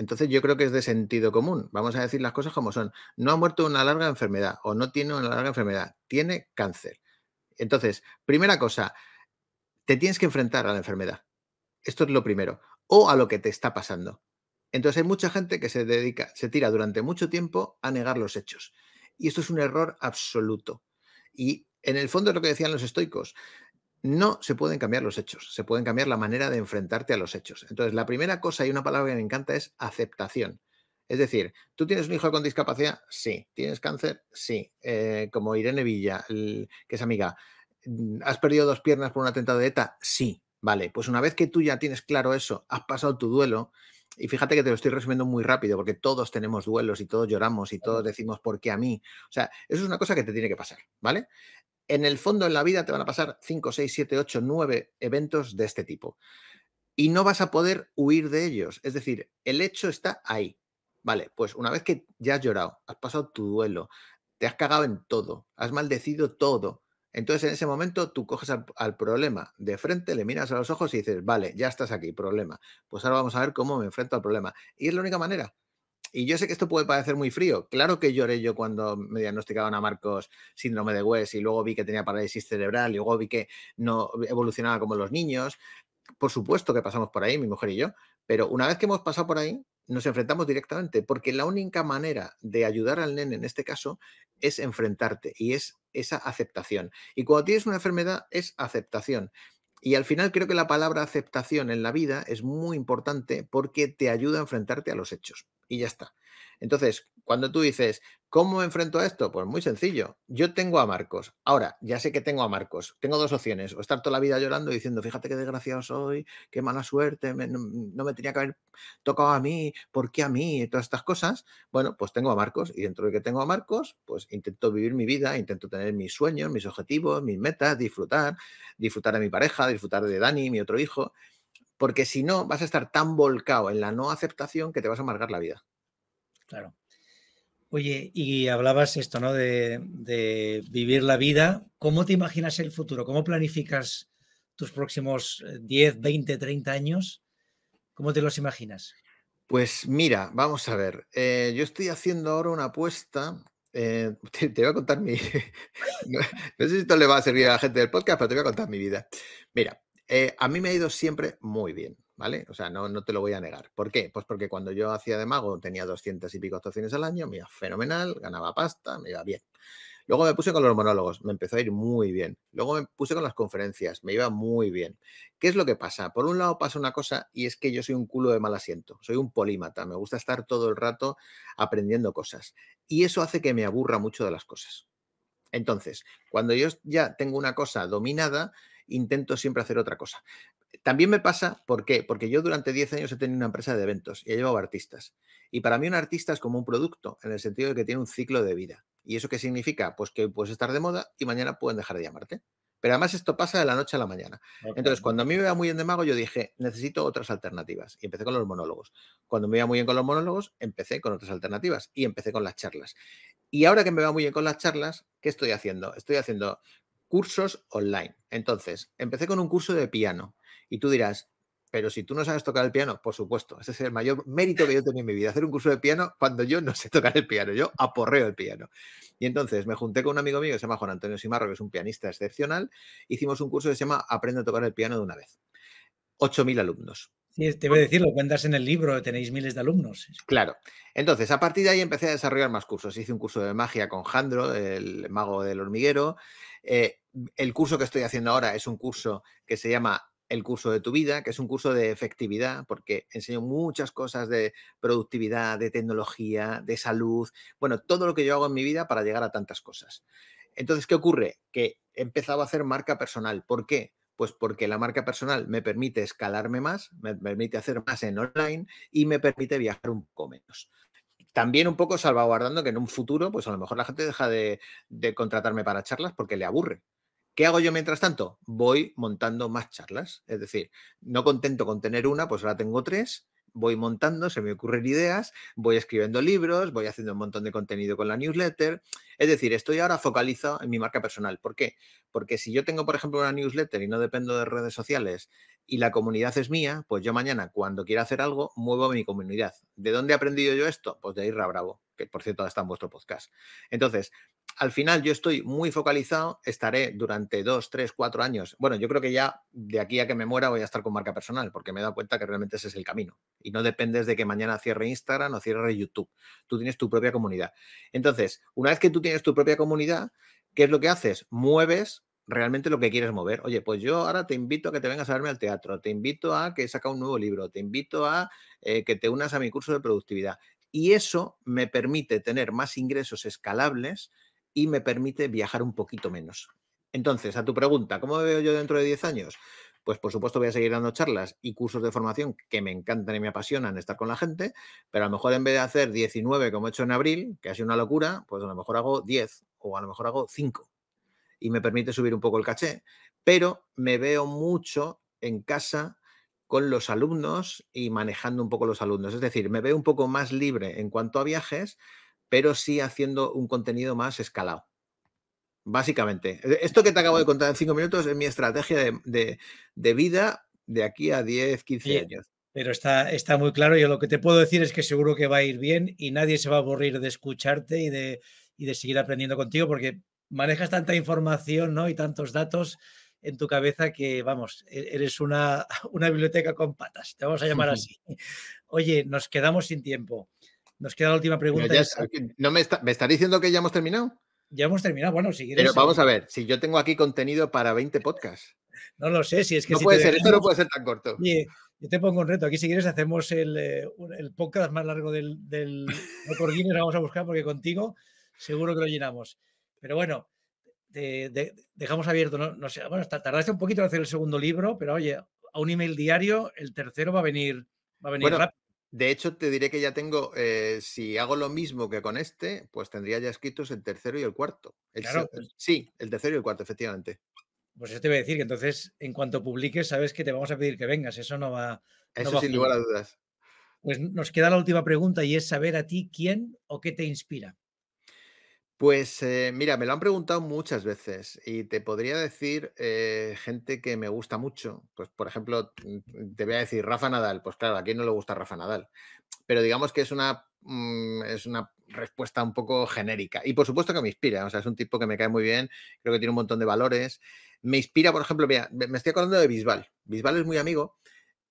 Entonces yo creo que es de sentido común. Vamos a decir las cosas como son. No ha muerto una larga enfermedad o no tiene una larga enfermedad, tiene cáncer. Entonces, primera cosa, te tienes que enfrentar a la enfermedad. Esto es lo primero. O a lo que te está pasando. Entonces hay mucha gente que se dedica, se tira durante mucho tiempo a negar los hechos. Y esto es un error absoluto. Y en el fondo es lo que decían los estoicos no se pueden cambiar los hechos, se pueden cambiar la manera de enfrentarte a los hechos. Entonces, la primera cosa y una palabra que me encanta es aceptación. Es decir, ¿tú tienes un hijo con discapacidad? Sí. ¿Tienes cáncer? Sí. Eh, como Irene Villa, que es amiga. Mm, ¿Has perdido dos piernas por un atentado de ETA? Sí. Vale, pues una vez que tú ya tienes claro eso, has pasado tu duelo, y fíjate que te lo estoy resumiendo muy rápido, porque todos tenemos duelos y todos lloramos y todos decimos, ¿por qué a mí? O sea, eso es una cosa que te tiene que pasar, ¿vale? en el fondo en la vida te van a pasar 5, 6, 7, 8, 9 eventos de este tipo. Y no vas a poder huir de ellos. Es decir, el hecho está ahí. Vale, pues una vez que ya has llorado, has pasado tu duelo, te has cagado en todo, has maldecido todo. Entonces en ese momento tú coges al, problema de frente, le miras a los ojos y dices, vale, ya estás aquí, problema. Pues ahora vamos a ver cómo me enfrento al problema. Y es la única manera. Y yo sé que esto puede parecer muy frío. Claro que lloré yo cuando me diagnosticaban a Marcos síndrome de West y luego vi que tenía parálisis cerebral y luego vi que no evolucionaba como los niños. Por supuesto que pasamos por ahí, mi mujer y yo, pero una vez que hemos pasado por ahí, nos enfrentamos directamente, porque la única manera de ayudar al nene en este caso es enfrentarte y es esa aceptación. Y cuando tienes una enfermedad es aceptación. Y al final creo que la palabra aceptación en la vida es muy importante porque te ayuda a enfrentarte a los hechos y ya está. Entonces, cuando tú dices, ¿cómo me enfrento a esto? Pues muy sencillo. Yo tengo a Marcos. Ahora, ya sé que tengo a Marcos. Tengo dos opciones. O estar toda la vida llorando diciendo, fíjate qué desgraciado soy, qué mala suerte, no, mm, no, me tenía que haber tocado a mí, ¿por qué a mí? Y todas estas cosas. Bueno, pues tengo a Marcos. Y dentro de que tengo a Marcos, pues intento vivir mi vida, intento tener mis sueños, mis objetivos, mis metas, disfrutar, disfrutar de mi pareja, disfrutar de Dani, mi otro hijo porque si no, vas a estar tan volcado en la no aceptación que te vas a amargar la vida. Claro. Oye, y hablabas esto, ¿no? De, vivir la vida. ¿Cómo te imaginas el futuro? ¿Cómo planificas tus próximos 10, 20, 30 años? ¿Cómo te los imaginas? Pues mira, vamos a ver. Eh, yo estoy haciendo ahora una apuesta. Eh, te, te, voy a contar mi. no, sé si esto le va a servir a la gente del podcast, pero te voy a contar mi vida. Mira, eh, a mí me ha ido siempre muy bien, ¿vale? O sea, no, no, te lo voy a negar. ¿Por qué? Pues porque cuando yo hacía de mago tenía 200 y pico actuaciones al año, me iba fenomenal, ganaba pasta, me iba bien. Luego me puse con los monólogos, me empezó a ir muy bien. Luego me puse con las conferencias, me iba muy bien. ¿Qué es lo que pasa? Por un lado pasa una cosa y es que yo soy un culo de mal asiento, soy un polímata, me gusta estar todo el rato aprendiendo cosas. Y eso hace que me aburra mucho de las cosas. Entonces, cuando yo ya tengo una cosa dominada, intento siempre hacer otra cosa. También me pasa, ¿por qué? Porque yo durante 10 años he tenido una empresa de eventos y he llevado artistas. Y para mí un artista es como un producto, en el sentido de que tiene un ciclo de vida. ¿Y eso qué significa? Pues que puedes estar de moda y mañana pueden dejar de llamarte. Pero además esto pasa de la noche a la mañana. Ah, Entonces, cuando a mí me iba muy bien de mago, yo dije, necesito otras alternativas. Y empecé con los monólogos. Cuando me iba muy bien con los monólogos, empecé con otras alternativas y empecé con las charlas. Y ahora que me va muy bien con las charlas, ¿qué estoy haciendo? Estoy haciendo cursos online. Entonces, empecé con un curso de piano y tú dirás, pero si tú no sabes tocar el piano, por supuesto, ese es el mayor mérito que yo tenía en mi vida, hacer un curso de piano cuando yo no sé tocar el piano, yo aporreo el piano. Y entonces me junté con un amigo mío que se llama Juan Antonio Simarro, que es un pianista excepcional, hicimos un curso que se llama Aprende a tocar el piano de una vez. 8.000 alumnos. Sí, te voy a decir, lo cuentas en el libro, tenéis miles de alumnos. Claro. Entonces, a partir de ahí empecé a desarrollar más cursos. Hice un curso de magia con Jandro, el mago del hormiguero. Eh, el curso que estoy haciendo ahora es un curso que se llama el curso de tu vida, que es un curso de efectividad, porque enseño muchas cosas de productividad, de tecnología, de salud, bueno, todo lo que yo hago en mi vida para llegar a tantas cosas. Entonces, ¿qué ocurre? Que he empezado a hacer marca personal. ¿Por qué? Pues porque la marca personal me permite escalarme más, me permite hacer más en online y me permite viajar un poco menos también un poco salvaguardando que en un futuro, pues a lo mejor la gente deja de, contratarme para charlas porque le aburre. ¿Qué hago yo mientras tanto? Voy montando más charlas. Es decir, no contento con tener una, pues ahora tengo tres voy montando, se me ocurren ideas, voy escribiendo libros, voy haciendo un montón de contenido con la newsletter. Es decir, estoy ahora focalizado en mi marca personal. ¿Por qué? Porque si yo tengo, por ejemplo, una newsletter y no dependo de redes sociales y la comunidad es mía, pues yo mañana, cuando quiera hacer algo, muevo a mi comunidad. ¿De dónde he aprendido yo esto? Pues de Irra Bravo, que por cierto está en vuestro podcast. Entonces, al final yo estoy muy focalizado, estaré durante dos, tres, cuatro años. Bueno, yo creo que ya de aquí a que me muera voy a estar con marca personal, porque me he dado cuenta que realmente ese es el camino. Y no dependes de que mañana cierre Instagram o cierre YouTube. Tú tienes tu propia comunidad. Entonces, una vez que tú tienes tu propia comunidad, ¿qué es lo que haces? Mueves realmente lo que quieres mover. Oye, pues yo ahora te invito a que te vengas a verme al teatro, te invito a que saca un nuevo libro, te invito a eh, que te unas a mi curso de productividad. Y eso me permite tener más ingresos escalables y me permite viajar un poquito menos. Entonces, a tu pregunta, ¿cómo me veo yo dentro de 10 años? Pues por supuesto voy a seguir dando charlas y cursos de formación que me encantan y me apasionan estar con la gente, pero a lo mejor en vez de hacer 19 como he hecho en abril, que ha sido una locura, pues a lo mejor hago 10 o a lo mejor hago 5 y me permite subir un poco el caché, pero me veo mucho en casa con los alumnos y manejando un poco los alumnos. Es decir, me veo un poco más libre en cuanto a viajes, pero sí haciendo un contenido más escalado. Básicamente, e, esto que te acabo de contar en cinco minutos es mi estrategia de, vida de aquí a 10, 15 años. Pero está, está muy claro. Yo lo que te puedo decir es que seguro que va a ir bien y nadie se va a aburrir de escucharte y de, de seguir aprendiendo contigo porque manejas tanta información ¿no? y tantos datos en tu cabeza que, vamos, e, eres una, una biblioteca con patas, te vamos a llamar así. Oye, nos quedamos sin tiempo. Nos queda la última pregunta. no me, está, diciendo que ya hemos terminado? Ya hemos terminado, bueno, si quieres. Pero vamos a ver, si yo tengo aquí contenido para 20 podcasts. No lo sé, si es que. No puede ser, esto no puede ser tan corto. yo te pongo un reto. Aquí, si quieres, hacemos el, eh, podcast más largo del, del record Guinness. Vamos a buscar porque contigo seguro que lo llenamos. Pero bueno, dejamos abierto. No, sé, bueno, tardaste un poquito en hacer el segundo libro, pero oye, a un email diario, el tercero va a venir, va a venir rápido. De hecho, te diré que ya tengo, eh, si hago lo mismo que con este, pues tendría ya escritos el tercero y el cuarto. Eh, pues sí, el tercero y el cuarto, efectivamente. Pues eso te iba a decir que entonces, en cuanto publiques, sabes que te vamos a pedir que vengas. Eso no va. Eso sin lugar a dudas. Pues nos queda la última pregunta y es saber a ti quién o qué te inspira. Pues eh, mira, me lo han preguntado muchas veces y te podría decir eh, gente que me gusta mucho. Pues, por ejemplo, mm, te voy a decir Rafa Nadal. Pues claro, a quién no le gusta Rafa Nadal. Pero digamos que es una, mm, es una respuesta un poco genérica. Y por supuesto que me inspira. O sea, es un tipo que me cae muy bien. Creo que tiene un montón de valores. Me inspira, por ejemplo, me estoy acordando de Bisbal. Bisbal es muy amigo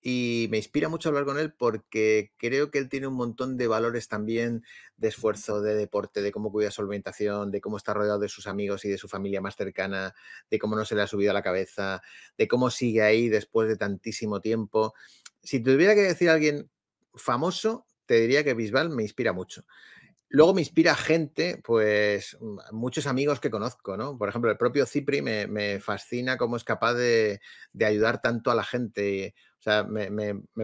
y me inspira mucho hablar con él porque creo que él tiene un montón de valores también de esfuerzo, de deporte, de cómo cuida su alimentación, de cómo está rodeado de sus amigos y de su familia más cercana, de cómo no se le ha subido a la cabeza, de cómo sigue ahí después de tantísimo tiempo. Si tuviera que decir a alguien famoso, te diría que Bisbal me inspira mucho. Luego me inspira gente, pues mm, muchos amigos que conozco, ¿no? Por ejemplo, el propio Cipri me, fascina cómo es capaz de, ayudar tanto a la gente. O sea, me,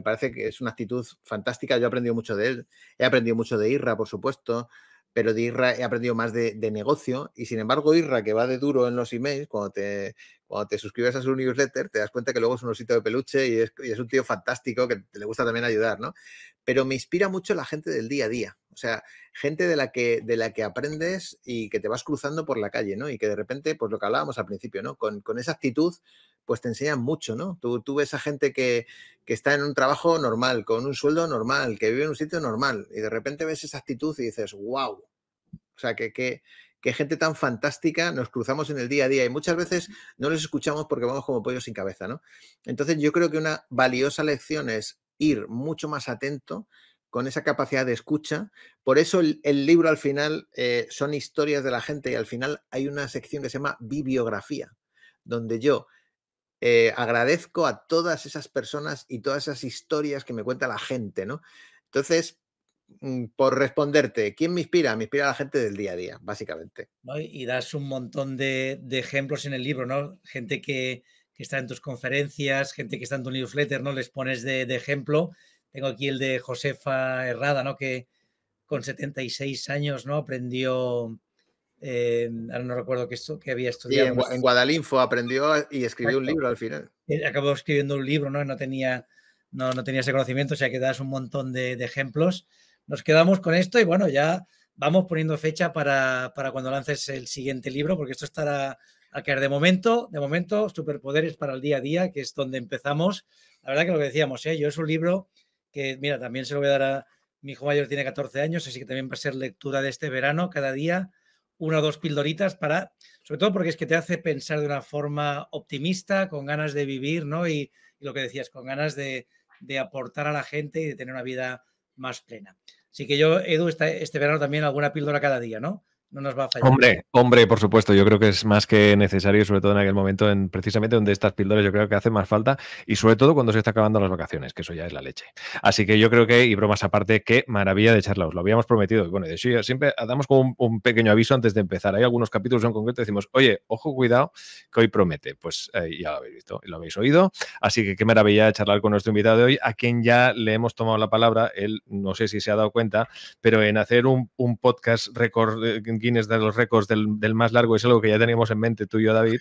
parece que es una actitud fantástica. Yo he aprendido mucho de él. He aprendido mucho de Irra, por supuesto, pero de Irra he aprendido más de, de negocio. Y sin embargo, Irra, que va de duro en los emails, cuando te cuando te suscribes a su newsletter, te das cuenta que luego es un osito de peluche y es, un tío fantástico que te le gusta también ayudar, ¿no? Pero me inspira mucho la gente del día a día, o sea, gente de la que, de la que aprendes y que te vas cruzando por la calle, ¿no? Y que de repente, pues lo que hablábamos al principio, ¿no? Con, esa actitud, pues te enseñan mucho, ¿no? Tú, tú ves a gente que, que, está en un trabajo normal, con un sueldo normal, que vive en un sitio normal, y de repente ves esa actitud y dices, wow. O sea, que, que que gente tan fantástica nos cruzamos en el día a día y muchas veces no les escuchamos porque vamos como pollos sin cabeza, ¿no? Entonces yo creo que una valiosa lección es ir mucho más atento con esa capacidad de escucha. Por eso el, libro al final eh, son historias de la gente y al final hay una sección que se llama bibliografía, donde yo eh, agradezco a todas esas personas y todas esas historias que me cuenta la gente, ¿no? Entonces, Mm, por responderte, ¿quién me inspira? Me inspira la gente del día a día, básicamente. Y das un montón de, ejemplos en el libro, ¿no? Gente que, que, está en tus conferencias, gente que está en tu newsletter, ¿no? Les pones de, ejemplo. Tengo aquí el de Josefa Herrada, ¿no? Que con 76 años, ¿no? Aprendió, eh, ahora no recuerdo que, esto, que había estudiado. en, Guadalinfo aprendió y escribió un libro al final. Eh, acabó escribiendo un libro, ¿no? No tenía, no, no tenía ese conocimiento, o sea que das un montón de ejemplos nos quedamos con esto y bueno, ya vamos poniendo fecha para, para cuando lances el siguiente libro, porque esto estará a caer. De momento, de momento, Superpoderes para el día a día, que es donde empezamos. La verdad que lo que decíamos, ¿eh? yo es un libro que, mira, también se lo voy a dar a mi hijo mayor, tiene 14 años, así que también va a ser lectura de este verano, cada día una o dos pildoritas para, sobre todo porque es que te hace pensar de una forma optimista, con ganas de vivir, ¿no? Y, y lo que decías, con ganas de, de aportar a la gente y de tener una vida más plena. Así que yo, Edu, este, este verano también alguna píldora cada día, ¿no? no nos va a fallar. Hombre, hombre, por supuesto, yo creo que es más que necesario, sobre todo en aquel momento, en precisamente donde estas píldoras yo creo que hacen más falta y sobre todo cuando se está acabando las vacaciones, que eso ya es la leche. Así que yo creo que, y bromas aparte, qué maravilla de charla, os lo habíamos prometido. bueno, de hecho, siempre damos como un, pequeño aviso antes de empezar. Hay algunos capítulos en concreto, decimos, oye, ojo, cuidado, que hoy promete. Pues eh, ya lo habéis visto, lo habéis oído. Así que qué maravilla de charlar con nuestro invitado de hoy, a quien ya le hemos tomado la palabra, él no sé si se ha dado cuenta, pero en hacer un, un podcast record eh, de los récords del, más largo es algo que ya teníamos en mente tú y yo, David,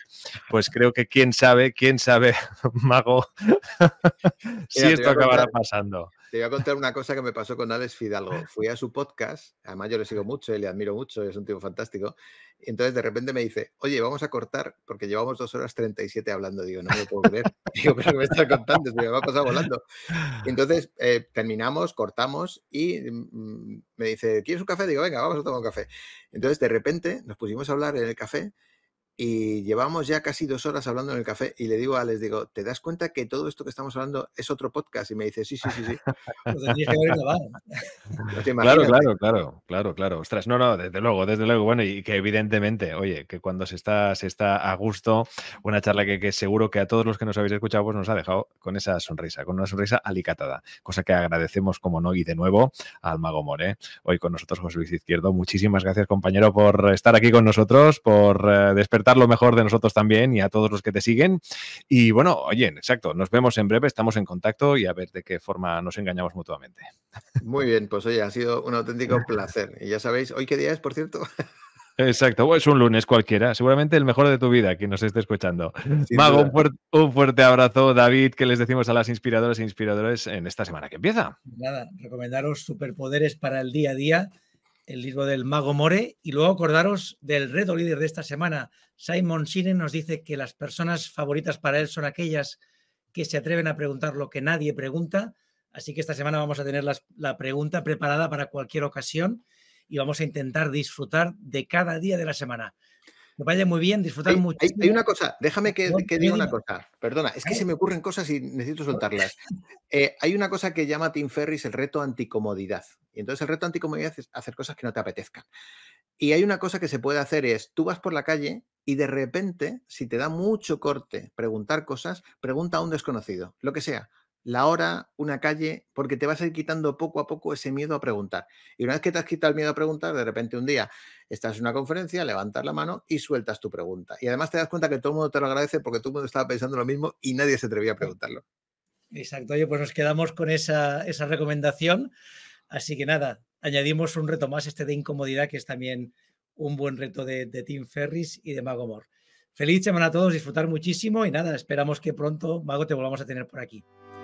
pues creo que quién sabe, quién sabe, mago, si esto acabará pasando. Te voy a contar una cosa que me pasó con Alex Fidalgo. Ah. Fui a su podcast, además yo le sigo mucho y le admiro mucho, es un tipo fantástico. entonces de repente me dice, oye, vamos a cortar porque llevamos dos horas 37 hablando. Digo, no me puedo creer. Digo, pero que me está contando, se me va a pasar volando. entonces eh, terminamos, cortamos y mm, me dice, ¿quieres un café? Digo, venga, vamos a tomar un café. Entonces de repente nos pusimos a hablar en el café y llevamos ya casi dos horas hablando en el café y le digo a les digo, ¿te das cuenta que todo esto que estamos hablando es otro podcast? Y me dice, sí, sí, sí, sí. claro, claro, claro, claro, claro. Ostras, no, no, desde luego, desde luego. Bueno, y que evidentemente, oye, que cuando se está, se está a gusto, una charla que, seguro que a todos los que nos habéis escuchado, pues nos ha dejado con esa sonrisa, con una sonrisa alicatada, cosa que agradecemos, como no, y de nuevo al Mago More, hoy con nosotros José Luis Izquierdo. Muchísimas gracias, compañero, por estar aquí con nosotros, por eh, despertar lo mejor de nosotros también y a todos los que te siguen. Y bueno, oye, exacto, nos vemos en breve, estamos en contacto y a ver de qué forma nos engañamos mutuamente. Muy bien, pues oye, ha sido un auténtico placer. Y ya sabéis, ¿hoy qué día es, por cierto? Exacto, es un lunes cualquiera, seguramente el mejor de tu vida, quien nos esté escuchando. Mago, un fuerte, abrazo, David, que les decimos a las inspiradoras e inspiradores en esta semana que empieza. Nada, recomendaros superpoderes para el día a día el libro del Mago More. Y luego acordaros del reto líder de esta semana. Simon Siren nos dice que las personas favoritas para él son aquellas que se atreven a preguntar lo que nadie pregunta. Así que esta semana vamos a tener la pregunta preparada para cualquier ocasión y vamos a intentar disfrutar de cada día de la semana que vaya muy bien, disfrutar mucho. Hay, una cosa, déjame que, diga una cosa. Perdona, es que se me ocurren cosas y necesito soltarlas. Eh, hay una cosa que llama Tim Ferris el reto anticomodidad. Y entonces el reto anticomodidad es hacer cosas que no te apetezcan. Y hay una cosa que se puede hacer es, tú vas por la calle y de repente, si te da mucho corte preguntar cosas, pregunta a un desconocido, lo que sea la hora, una calle, porque te vas a ir quitando poco a poco ese miedo a preguntar. Y una vez que te has quitado el miedo a preguntar, de repente un día estás en una conferencia, levantas la mano y sueltas tu pregunta. Y además te das cuenta que todo el mundo te lo agradece porque todo el mundo estaba pensando lo mismo y nadie se atrevía a preguntarlo. Exacto, oye, pues nos quedamos con esa, recomendación. Así que nada, añadimos un reto más, este de incomodidad, que es también un buen reto de, Tim Ferris y de Mago Mor. Feliz semana a todos, disfrutar muchísimo y nada, esperamos que pronto, Mago, te volvamos a tener por aquí